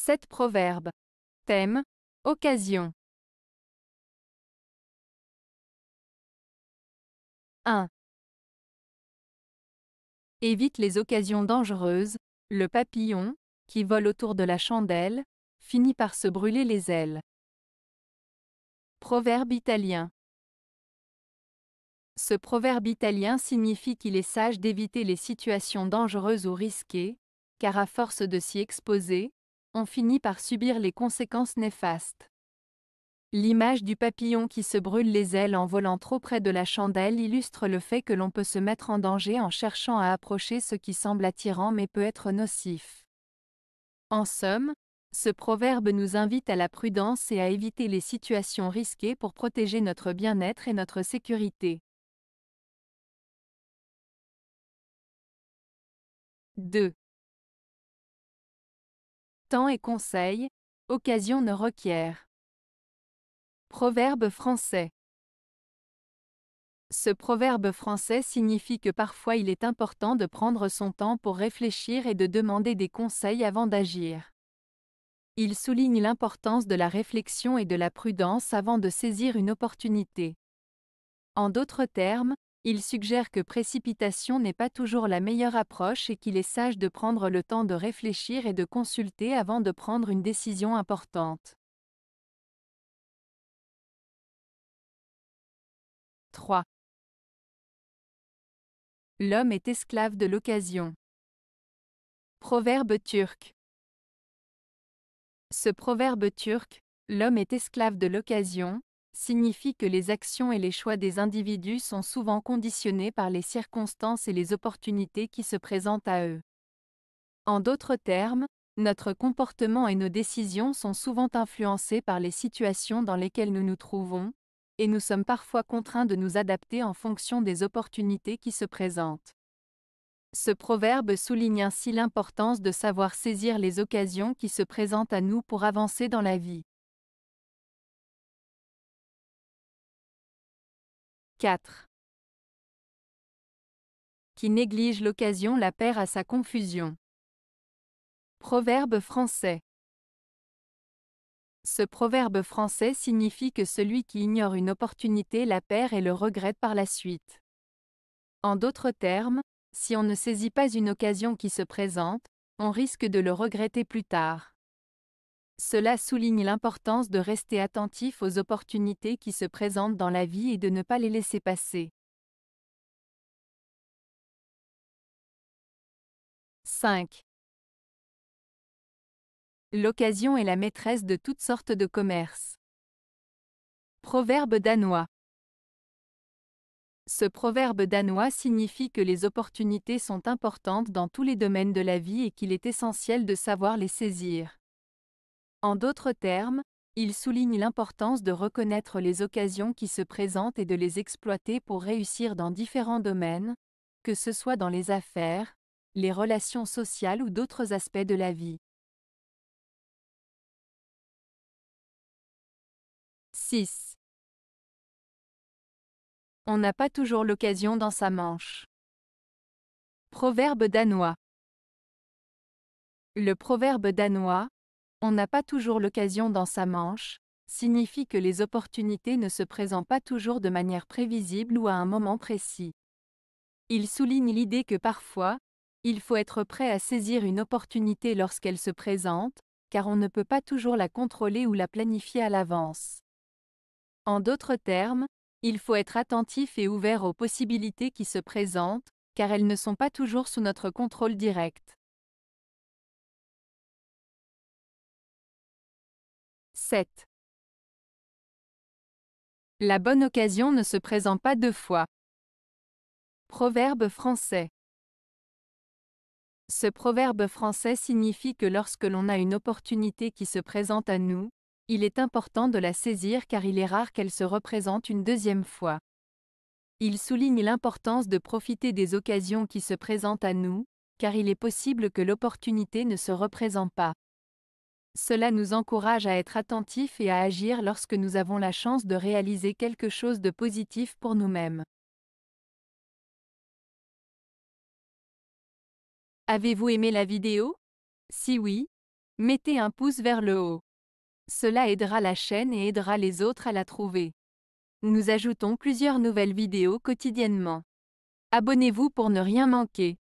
7 proverbes. Thème Occasion. 1. Évite les occasions dangereuses. Le papillon, qui vole autour de la chandelle, finit par se brûler les ailes. Proverbe italien. Ce proverbe italien signifie qu'il est sage d'éviter les situations dangereuses ou risquées, car à force de s'y exposer, on finit par subir les conséquences néfastes. L'image du papillon qui se brûle les ailes en volant trop près de la chandelle illustre le fait que l'on peut se mettre en danger en cherchant à approcher ce qui semble attirant mais peut être nocif. En somme, ce proverbe nous invite à la prudence et à éviter les situations risquées pour protéger notre bien-être et notre sécurité. 2 temps et conseils, occasion ne requiert. Proverbe français. Ce proverbe français signifie que parfois il est important de prendre son temps pour réfléchir et de demander des conseils avant d'agir. Il souligne l'importance de la réflexion et de la prudence avant de saisir une opportunité. En d'autres termes, il suggère que précipitation n'est pas toujours la meilleure approche et qu'il est sage de prendre le temps de réfléchir et de consulter avant de prendre une décision importante. 3. L'homme est esclave de l'occasion. Proverbe turc. Ce proverbe turc, l'homme est esclave de l'occasion, signifie que les actions et les choix des individus sont souvent conditionnés par les circonstances et les opportunités qui se présentent à eux. En d'autres termes, notre comportement et nos décisions sont souvent influencés par les situations dans lesquelles nous nous trouvons, et nous sommes parfois contraints de nous adapter en fonction des opportunités qui se présentent. Ce proverbe souligne ainsi l'importance de savoir saisir les occasions qui se présentent à nous pour avancer dans la vie. 4. Qui néglige l'occasion la perd à sa confusion. Proverbe français. Ce proverbe français signifie que celui qui ignore une opportunité la perd et le regrette par la suite. En d'autres termes, si on ne saisit pas une occasion qui se présente, on risque de le regretter plus tard. Cela souligne l'importance de rester attentif aux opportunités qui se présentent dans la vie et de ne pas les laisser passer. 5. L'occasion est la maîtresse de toutes sortes de commerces. Proverbe danois. Ce proverbe danois signifie que les opportunités sont importantes dans tous les domaines de la vie et qu'il est essentiel de savoir les saisir. En d'autres termes, il souligne l'importance de reconnaître les occasions qui se présentent et de les exploiter pour réussir dans différents domaines, que ce soit dans les affaires, les relations sociales ou d'autres aspects de la vie. 6. On n'a pas toujours l'occasion dans sa manche. Proverbe danois. Le proverbe danois, on n'a pas toujours l'occasion dans sa manche, signifie que les opportunités ne se présentent pas toujours de manière prévisible ou à un moment précis. Il souligne l'idée que parfois, il faut être prêt à saisir une opportunité lorsqu'elle se présente, car on ne peut pas toujours la contrôler ou la planifier à l'avance. En d'autres termes, il faut être attentif et ouvert aux possibilités qui se présentent, car elles ne sont pas toujours sous notre contrôle direct. 7. La bonne occasion ne se présente pas deux fois. Proverbe français. Ce proverbe français signifie que lorsque l'on a une opportunité qui se présente à nous, il est important de la saisir car il est rare qu'elle se représente une deuxième fois. Il souligne l'importance de profiter des occasions qui se présentent à nous, car il est possible que l'opportunité ne se représente pas. Cela nous encourage à être attentifs et à agir lorsque nous avons la chance de réaliser quelque chose de positif pour nous-mêmes. Avez-vous aimé la vidéo Si oui, mettez un pouce vers le haut. Cela aidera la chaîne et aidera les autres à la trouver. Nous ajoutons plusieurs nouvelles vidéos quotidiennement. Abonnez-vous pour ne rien manquer.